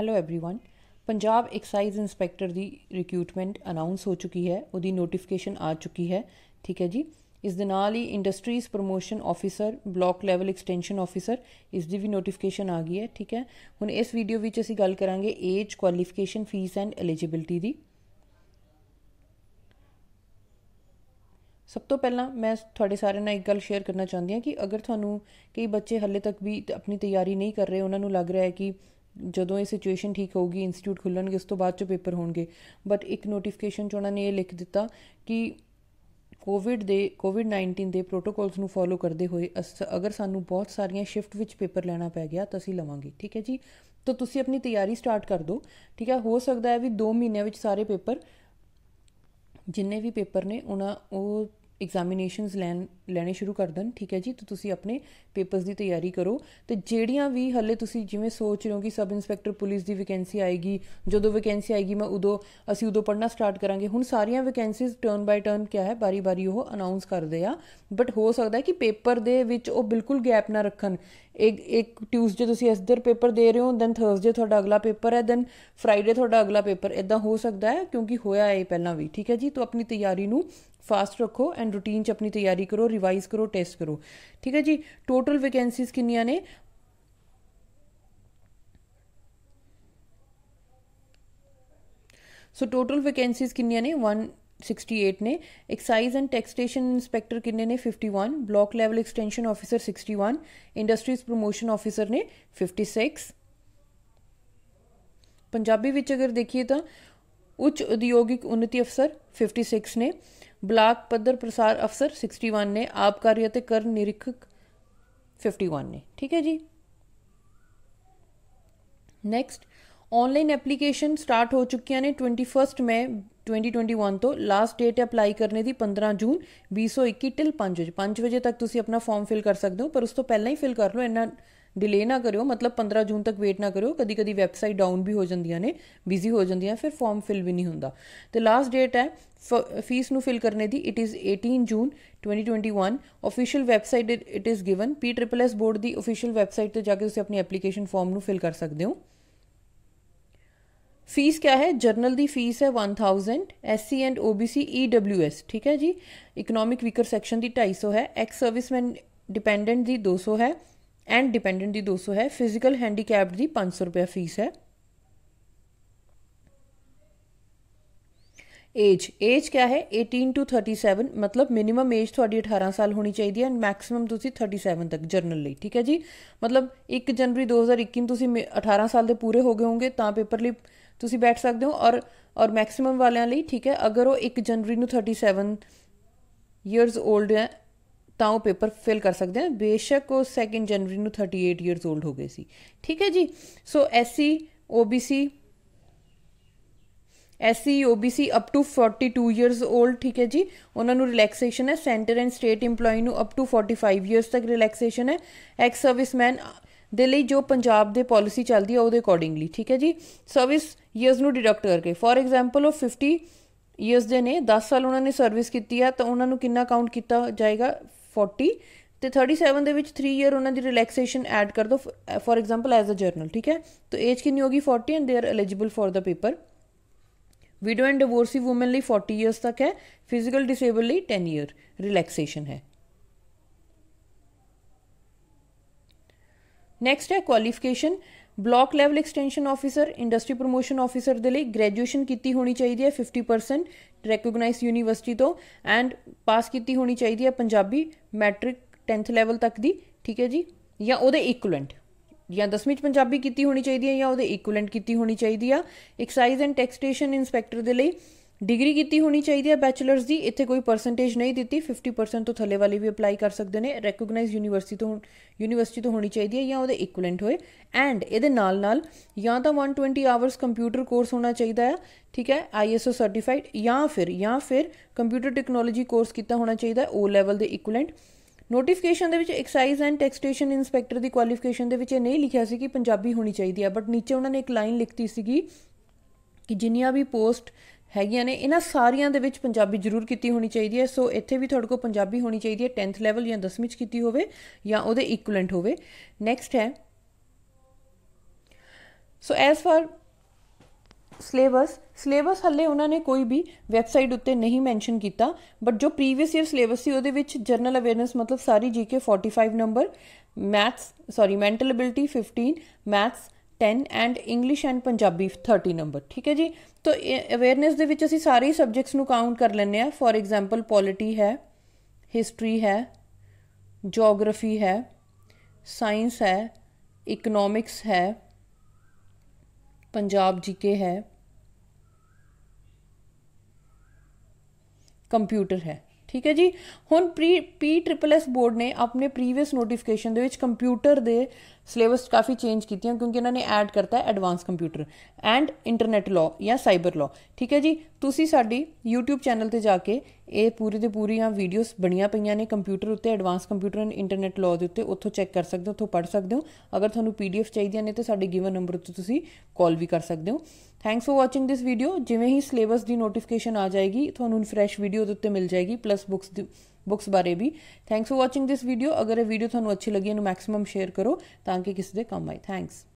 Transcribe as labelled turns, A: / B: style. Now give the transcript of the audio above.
A: hello everyone Punjab excise inspector ਦੀ recruitment announce ਹੋ ਚੁੱਕੀ ਹੈ ਉਹਦੀ ਨੋਟੀਫਿਕੇਸ਼ਨ ਆ ਚੁੱਕੀ ਹੈ ਠੀਕ ਹੈ ਜੀ ਇਸ ਦੇ ਨਾਲ ਹੀ industries promotion officer block level extension officer ਇਸ ਦੀ ਵੀ ਨੋਟੀਫਿਕੇਸ਼ਨ ਆ ਗਈ ਹੈ ਠੀਕ ਹੈ ਹੁਣ ਇਸ ਵੀਡੀਓ ਵਿੱਚ ਅਸੀਂ ਗੱਲ ਕਰਾਂਗੇ age qualification fee and eligibility ਦੀ ਸਭ ਤੋਂ ਪਹਿਲਾਂ ਮੈਂ ਤੁਹਾਡੇ ਸਾਰਿਆਂ ਨਾਲ ਇੱਕ ਗੱਲ ਸ਼ੇਅਰ ਕਰਨਾ ਚਾਹੁੰਦੀ ਹਾਂ ਕਿ ਅਗਰ ਤੁਹਾਨੂੰ ਕਈ ਬੱਚੇ ਹੱਲੇ ਤੱਕ ਵੀ ਆਪਣੀ ਤਿਆਰੀ ਨਹੀਂ ਕਰ ਰਹੇ ਉਹਨਾਂ ਨੂੰ ਲੱਗ ਰਿਹਾ ਹੈ ਕਿ ਜਦੋਂ ਇਹ ਸਿਚੁਏਸ਼ਨ ਠੀਕ ਹੋਊਗੀ ਇੰਸਟੀਚਿਊਟ ਖੁੱਲਣਗੇ ਉਸ ਤੋਂ ਬਾਅਦ ਚ ਪੇਪਰ ਹੋਣਗੇ ਬਟ ਇੱਕ ਨੋਟੀਫਿਕੇਸ਼ਨ ਚ ਉਹਨਾਂ ਨੇ ਇਹ ਲਿਖ ਦਿੱਤਾ ਕਿ ਕੋਵਿਡ ਦੇ ਕੋਵਿਡ-19 ਦੇ ਪ੍ਰੋਟੋਕੋਲਸ ਨੂੰ ਫੋਲੋ ਕਰਦੇ ਹੋਏ ਅਗਰ ਸਾਨੂੰ ਬਹੁਤ ਸਾਰੀਆਂ ਸ਼ਿਫਟ ਵਿੱਚ ਪੇਪਰ ਲੈਣਾ ਪੈ ਗਿਆ ਤਾਂ ਅਸੀਂ ਲਵਾਂਗੇ ਠੀਕ ਹੈ ਜੀ ਤਾਂ ਤੁਸੀਂ ਆਪਣੀ ਤਿਆਰੀ ਸਟਾਰਟ ਕਰ ਦਿਓ ਠੀਕ ਹੈ ਹੋ ਸਕਦਾ ਹੈ ਵੀ 2 ਮਹੀਨਿਆਂ ਵਿੱਚ ਸਾਰੇ ਪੇਪਰ ਜਿੰਨੇ ਵੀ ਪੇਪਰ ਨੇ ਉਹਨਾਂ ਉਹ ਐਗਜ਼ਾਮੀਨੇਸ਼ਨਸ ਲੈਣ ਲੈਣੇ ਸ਼ੁਰੂ ਕਰ ਦਨ ਠੀਕ ਹੈ ਜੀ ਤਾਂ ਤੁਸੀਂ ਆਪਣੇ ਪੇਪਰਸ ਦੀ ਤਿਆਰੀ ਕਰੋ ਤੇ ਜਿਹੜੀਆਂ ਵੀ ਹੱਲੇ ਤੁਸੀਂ ਜਿਵੇਂ ਸੋਚ ਰਹੇ ਹੋ ਕਿ ਸਬ ਇੰਸਪੈਕਟਰ ਪੁਲਿਸ ਦੀ ਵੈਕੈਂਸੀ ਆਏਗੀ ਜਦੋਂ ਵੈਕੈਂਸੀ ਆਏਗੀ ਮੈਂ ਉਦੋਂ ਅਸੀਂ ਉਦੋਂ ਪੜਨਾ ਸਟਾਰਟ ਕਰਾਂਗੇ ਹੁਣ ਸਾਰੀਆਂ ਵੈਕੈਂਸੀਜ਼ ਟਰਨ ਬਾਈ ਟਰਨ ਕਿਆ ਹੈ ਬਾਰੀ-ਬਾਰੀ ਉਹ ਅਨਾਉਂਸ ਕਰਦੇ ਆ ਬਟ ਹੋ ਸਕਦਾ ਹੈ ਕਿ ਪੇਪਰ ਦੇ ਵਿੱਚ ਉਹ ਬਿਲਕੁਲ ਗੈਪ ਨਾ ਰੱਖਣ ਇੱਕ ਇੱਕ ਟਿਊਜ਼ਡੇ ਤੁਸੀਂ ਇਸਦਰ ਪੇਪਰ ਦੇ ਰਹੇ ਹੋ ਦੈਨ ਥਰਸਡੇ ਤੁਹਾਡਾ ਅਗਲਾ ਪੇਪਰ ਹੈ ਦੈਨ ਫਰਾਈਡੇ ਤੁਹਾਡਾ ਅਗਲਾ ਪੇਪਰ ਇਦਾਂ ਹੋ ਸਕਦਾ ਹੈ ਕਿਉਂਕਿ ਹੋਇਆ ਹੈ ਪਹਿਲਾਂ ਵੀ ਠੀਕ ਹੈ ਜੀ ਤੋ ਆਪਣੀ ਤਿਆਰੀ ਨੂੰ फास्ट रखो एंड रूटीन च अपनी तैयारी करो रिवाइज करो टेस्ट करो ठीक है जी टोटल वैकेंसीज कि ने सो टोटल वैकेंसीज किनिया ने वन एट ने एक्साइज एंड टैक्सटेशन इंस्पैक्टर किन्ने ने one block level extension officer sixty one industries promotion officer ने सिक्स पंजाबी अगर देखिए तो उच्च उद्योगिक उन्नति अफसर फिफ्टी सिक्स ने ब्लाक पद्धर प्रसार अफसर 61 ने आबकारी ਅਤੇ ਕਰ ਨਿਰੀਖਕ 51 ਨੇ ਠੀਕ ਹੈ ਜੀ ਨੈਕਸਟ ਆਨਲਾਈਨ ਐਪਲੀਕੇਸ਼ਨ ਸਟਾਰਟ ਹੋ ਚੁੱਕੀਆਂ ਨੇ 21 ਮਈ 2021 ਤੋਂ ਲਾਸਟ ਡੇਟ ਅਪਲਾਈ ਕਰਨੇ ਦੀ 15 ਜੂਨ 2021 ਟਿਲ 5 ਵਜੇ 5 ਵਜੇ ਤੱਕ ਤੁਸੀਂ ਆਪਣਾ ਫਾਰਮ ਫਿਲ ਕਰ ਸਕਦੇ ਹੋ ਪਰ ਉਸ ਤੋਂ ਪਹਿਲਾਂ ਹੀ ਫਿਲ ਕਰ ਲਓ ਇਹਨਾਂ ਡਿਲੇ ਨਾ ਕਰਿਓ ਮਤਲਬ 15 ਜੂਨ ਤੱਕ ਵੇਟ ਨਾ ਕਰਿਓ ਕਦੀ ਕਦੀ ਵੈਬਸਾਈਟ ਡਾਊਨ ਵੀ ਹੋ ਜਾਂਦੀਆਂ ਨੇ ਬਿਜ਼ੀ ਹੋ ਜਾਂਦੀਆਂ ਫਿਰ ਫਾਰਮ ਫਿਲ ਵੀ ਨਹੀਂ ਹੁੰਦਾ ਤੇ ਲਾਸਟ ਡੇਟ ਹੈ ਫੀਸ ਨੂੰ ਫਿਲ ਕਰਨੇ ਦੀ it is 18 June 2021 official website it is given P triple S board ਦੀ ਅਫੀਸ਼ੀਅਲ ਵੈਬਸਾਈਟ ਤੇ ਜਾ ਕੇ ਤੁਸੀਂ ਆਪਣੀ ਐਪਲੀਕੇਸ਼ਨ ਫਾਰਮ ਨੂੰ ਫਿਲ ਕਰ ਸਕਦੇ ਹੋ ਫੀਸ ਕਿਆ ਹੈ ਜਰਨਲ ਦੀ ਫੀਸ ਹੈ 1000 ਐਸਸੀ ਐਂਡ ਓਬੀਸੀ ਈਡਬਲਯੂਐਸ ਠੀਕ ਹੈ ਜੀ ਇਕਨੋਮਿਕ ਵੀਕਰ ਸੈਕਸ਼ਨ ਦੀ 250 ਹੈ ਐਕਸ ਸਰਵਿਸਮੈਨ ਡਿਪੈਂਡੈਂਟ ਦੀ 200 ਹੈ ਐਂਡ ਡਿਪੈਂਡੈਂਟ ਦੀ 200 ਹੈ ਫਿਜ਼ੀਕਲ ਹੈਂਡੀਕੈਪਡ ਦੀ 500 ਰੁਪਏ ਫੀਸ ਹੈ ਏਜ ਏਜ ਕੀ ਹੈ 18 ਟੂ 37 ਮਤਲਬ ਮਿਨੀਮਮ ਏਜ ਤੁਹਾਡੀ 18 ਸਾਲ ਹੋਣੀ ਚਾਹੀਦੀ ਹੈ ਐਂਡ ਮੈਕਸਿਮਮ ਤੁਸੀਂ 37 ਤੱਕ ਜਰਨਲ ਲਈ ਠੀਕ ਹੈ ਜੀ ਮਤਲਬ 1 ਜਨਵਰੀ 2021 ਤੁਸੀਂ 18 ਸਾਲ ਦੇ ਪੂਰੇ ਹੋ ਗਏ ਹੋਵੋਗੇ ਤਾਂ ਪੇਪਰ ਲਈ ਤੁਸੀਂ ਬੈਠ ਸਕਦੇ ਹੋ ਔਰ ਔਰ ਮੈਕਸਿਮਮ ਵਾਲਿਆਂ ਲਈ ਠੀਕ ਹੈ ਅਗਰ ਉਹ 1 ਜਨਵਰੀ ਨੂੰ 37 ਇਅਰਸ 올ਡ ਹੈ ਤਾਂ ਉਹ ਪੇਪਰ ਫਿਲ ਕਰ ਸਕਦੇ ਆ ਬੇਸ਼ੱਕ ਉਹ 2 ਜਨਵਰੀ ਨੂੰ 38 ਇਅਰਸ 올ਡ ਹੋ ਗਏ ਸੀ ਠੀਕ ਹੈ ਜੀ so SC OBC SC OBC up to 42 years old ਠੀਕ ਹੈ ਜੀ ਉਹਨਾਂ ਨੂੰ ਰਿਲੈਕਸੇਸ਼ਨ ਹੈ ਸੈਂਟਰ ਐਂਡ ਸਟੇਟ EMPLOYE ਨੂੰ ਅਪ ਟੂ 45 ਇਅਰਸ ਤੱਕ ਰਿਲੈਕਸੇਸ਼ਨ ਹੈ ਐਕਸ ਸਰਵਿਸਮੈਨ ਦੇ ਲਈ ਜੋ ਪੰਜਾਬ ਦੇ ਪਾਲਿਸੀ ਚੱਲਦੀ ਹੈ ਉਹਦੇ ਅਕੋਰਡਿੰਗਲੀ ਠੀਕ ਹੈ ਜੀ ਸਰਵਿਸ ਇਅਰਸ ਨੂੰ ਡਿਡਕਟ ਕਰਕੇ ਫੋਰ ਐਗਜ਼ਾਮਪਲ ਉਹ 50 ਇਅਰਸ ਦੇ ਨੇ 10 ਸਾਲ ਉਹਨਾਂ ਨੇ ਸਰਵਿਸ ਕੀਤੀ ਆ ਤਾਂ ਉਹਨਾਂ ਨੂੰ ਕਿੰਨਾ ਕਾਊਂਟ ਕੀਤਾ ਜਾਏਗਾ 40 ਤੇ 37 ਦੇ ਵਿੱਚ 3 ਇਅਰ ਉਹਨਾਂ ਦੀ ਰਿਲੈਕਸੇਸ਼ਨ ਐਡ ਕਰ ਦਿਓ for example as a general ਠੀਕ ਹੈ ਤਾਂ ਏਜ ਕਿੰਨੀ ਹੋਗੀ 40 and they are eligible for the paper widow and divorcee women ਲਈ 40 ਇਅਰਸ ਤੱਕ ਹੈ ਫਿਜ਼ੀਕਲ ਡਿਸੇਬਲ ਲਈ 10 ਇਅਰ ਰਿਲੈਕਸੇਸ਼ਨ ਹੈ नेक्स्ट है qualification block level extension officer industry promotion officer ਦੇ ਲਈ ਗ੍ਰੈਜੂਏਸ਼ਨ ਕੀਤੀ ਹੋਣੀ ਚਾਹੀਦੀ ਹੈ 50% ਰੈਕਗਨਾਈਜ਼ ਯੂਨੀਵਰਸਿਟੀ ਤੋਂ ਐਂਡ ਪਾਸ ਕੀਤੀ ਹੋਣੀ ਚਾਹੀਦੀ ਹੈ ਪੰਜਾਬੀ ਮੈਟ੍ਰਿਕ 10th ਲੈਵਲ ਤੱਕ ਦੀ ਠੀਕ ਹੈ ਜੀ ਜਾਂ ਉਹਦੇ ਇਕੁਇਲੈਂਟ ਜਾਂ 10ਵੀਂ ਚ ਪੰਜਾਬੀ ਕੀਤੀ ਹੋਣੀ ਚਾਹੀਦੀ ਹੈ ਜਾਂ ਉਹਦੇ ਇਕੁਇਲੈਂਟ ਕੀਤੀ ਹੋਣੀ ਚਾਹੀਦੀ ਆ ਐਕਸਾਈਜ਼ ਐਂਡ ਟੈਕਸਟੇਸ਼ਨ ਇਨਸਪੈਕਟਰ ਦੇ ਲਈ ਡਿਗਰੀ ਕੀਤੀ ਹੋਣੀ ਚਾਹੀਦੀ ਹੈ ਬੈਚਲਰਸ ਦੀ ਇੱਥੇ ਕੋਈ ਪਰਸੈਂਟੇਜ ਨਹੀਂ ਦਿੱਤੀ 50% ਤੋਂ ਥੱਲੇ ਵਾਲੇ ਵੀ ਅਪਲਾਈ ਕਰ ਸਕਦੇ ਨੇ ਰੈਕੋਗਨਾਈਜ਼ਡ ਯੂਨੀਵਰਸਿਟੀ ਤੋਂ ਯੂਨੀਵਰਸਿਟੀ ਤੋਂ ਹੋਣੀ ਚਾਹੀਦੀ ਹੈ ਜਾਂ ਉਹਦੇ ਇਕੁਇਵਲੈਂਟ ਹੋਏ ਐਂਡ ਇਹਦੇ ਨਾਲ ਨਾਲ ਜਾਂ ਤਾਂ 120 ਆਵਰਸ ਕੰਪਿਊਟਰ ਕੋਰਸ ਹੋਣਾ ਚਾਹੀਦਾ ਹੈ ਠੀਕ ਹੈ ਆਈਐਸਓ ਸਰਟੀਫਾਈਡ ਜਾਂ ਫਿਰ ਜਾਂ ਫਿਰ ਕੰਪਿਊਟਰ ਟੈਕਨੋਲੋਜੀ ਕੋਰਸ ਕੀਤਾ ਹੋਣਾ ਚਾਹੀਦਾ ਹੈ ਓ ਲੈਵਲ ਦੇ ਇਕੁਇਵਲੈਂਟ ਨੋਟੀਫਿਕੇਸ਼ਨ ਦੇ ਵਿੱਚ ਐਕਸਾਈਜ਼ ਐਂਡ ਟੈਕਸਟੇਸ਼ਨ ਇਨਸਪੈਕਟਰ ਦੀ ਕੁਆਲੀਫਿਕੇਸ਼ਨ ਦੇ ਵਿੱਚ ਇਹ ਨਹੀਂ ਲਿਖਿਆ ਸੀ ਕਿ ਪੰਜਾਬੀ ਹੋਣੀ ਚਾਹੀਦੀ ਹੈ ਬਟ ਨੀਚੇ ਉਹਨਾਂ ਨੇ ਇੱਕ ਲਾਈਨ ਲਿਖਤੀ ਸੀਗੀ ਕਿ ਜਿੰਨੀਆਂ ਵੀ ਪੋਸਟ ਹੈਗੀਆਂ ਨੇ ਇਹਨਾਂ ਸਾਰੀਆਂ ਦੇ ਵਿੱਚ ਪੰਜਾਬੀ ਜ਼ਰੂਰ ਕੀਤੀ ਹੋਣੀ ਚਾਹੀਦੀ ਹੈ ਸੋ ਇੱਥੇ ਵੀ ਤੁਹਾਡੇ ਕੋਲ ਪੰਜਾਬੀ ਹੋਣੀ ਚਾਹੀਦੀ ਹੈ 10th ਲੈਵਲ ਜਾਂ 10ਵੀਂ ਚ ਕੀਤੀ ਹੋਵੇ ਜਾਂ ਉਹਦੇ ਇਕੁਇਲੈਂਟ ਹੋਵੇ ਨੈਕਸਟ ਹੈ so as for syllabus syllabus ਹੱਲੇ ਉਹਨਾਂ ਨੇ ਕੋਈ ਵੀ ਵੈਬਸਾਈਟ ਉੱਤੇ ਨਹੀਂ ਮੈਂਸ਼ਨ ਕੀਤਾ ਬਟ ਜੋ ਪ੍ਰੀਵੀਅਸ ਇਅਰ ਸਿਲੇਬਸ ਸੀ ਉਹਦੇ ਵਿੱਚ ਜਨਰਲ ਅਵੇਅਰਨੈਸ ਮਤਲਬ ਸਾਰੀ GK 45 number maths sorry mental ability 15 maths 10 and English and Punjabi 30 number ਠੀਕ ਹੈ ਜੀ ਤਾਂ ਅਵੇਅਰਨੈਸ ਦੇ ਵਿੱਚ ਅਸੀਂ ਸਾਰੇ ਸਬਜੈਕਟਸ ਨੂੰ ਕਾਊਂਟ ਕਰ ਲੈਂਦੇ ਆ ਫੋਰ ਐਗਜ਼ਾਮਪਲ ਪੋਲਿਟੀ ਹੈ ਹਿਸਟਰੀ ਹੈ ਜੀਓਗ੍ਰਾਫੀ ਹੈ ਸਾਇੰਸ ਹੈ ਇਕਨੋਮਿਕਸ ਹੈ ਪੰਜਾਬ ਜੀਕੇ ਹੈ ਕੰਪਿਊਟਰ ਹੈ ਠੀਕ ਹੈ ਜੀ ਹੁਣ pre P triple S board ਨੇ ਆਪਣੇ ਪ੍ਰੀਵੀਅਸ ਨੋਟੀਫਿਕੇਸ਼ਨ ਦੇ ਵਿੱਚ ਕੰਪਿਊਟਰ ਦੇ ਸਿਲੇਬਸ ਕਾਫੀ ਚੇਂਜ ਕੀਤੀਆਂ ਕਿਉਂਕਿ ਇਹਨਾਂ ਨੇ ਐਡ ਕਰਤਾ ਹੈ ਐਡਵਾਂਸ ਕੰਪਿਊਟਰ ਐਂਡ ਇੰਟਰਨੈਟ ਲਾ ਜਾਂ ਸਾਈਬਰ ਲਾ ਠੀਕ ਹੈ ਜੀ ਤੁਸੀਂ ਸਾਡੀ YouTube ਚੈਨਲ ਤੇ ਜਾ ਕੇ ਇਹ ਪੂਰੇ ਦੇ ਪੂਰੀਆਂ ਵੀਡੀਓਜ਼ ਬਣੀਆਂ ਪਈਆਂ ਨੇ ਕੰਪਿਊਟਰ ਉੱਤੇ advance computer and internet law ਦੇ ਉੱਤੇ ਉੱਥੋਂ ਚੈੱਕ ਕਰ ਸਕਦੇ ਹੋ ਉੱਥੋਂ ਪੜ੍ਹ ਸਕਦੇ ਹੋ ਅਗਰ ਤੁਹਾਨੂੰ ਪੀਡੀਐਫ ਚਾਹੀਦੀਆਂ ਨੇ ਤਾਂ ਸਾਡੇ ਗਿਵਨ ਨੰਬਰ ਉੱਤੇ ਤੁਸੀਂ ਕਾਲ ਵੀ ਕਰ ਸਕਦੇ ਹੋ thanks for watching this video ਜਿਵੇਂ ਹੀ ਸਿਲੇਬਸ ਦੀ ਨੋਟੀਫਿਕੇਸ਼ਨ ਆ ਜਾਏਗੀ ਤੁਹਾਨੂੰ ਫਰੈਸ਼ ਵੀਡੀਓ ਦੇ ਉੱਤੇ ਮਿਲ ਜਾਏਗੀ ਪਲੱਸ ਬੁੱਕਸ ਦੀ ਬੁੱਕਸ ਬਾਰੇ ਵੀ thanks for watching this video ਅਗਰ ਇਹ ਵੀਡੀਓ ਤੁਹਾਨੂੰ ਅੱਛੀ ਲੱਗੀ ਇਹਨੂੰ ਮੈਕਸਿਮਮ ਸ਼ੇਅਰ ਕਰੋ ਤਾਂ ਕਿ ਕਿਸੇ ਦੇ ਕੰਮ ਆਏ ਥੈਂਕਸ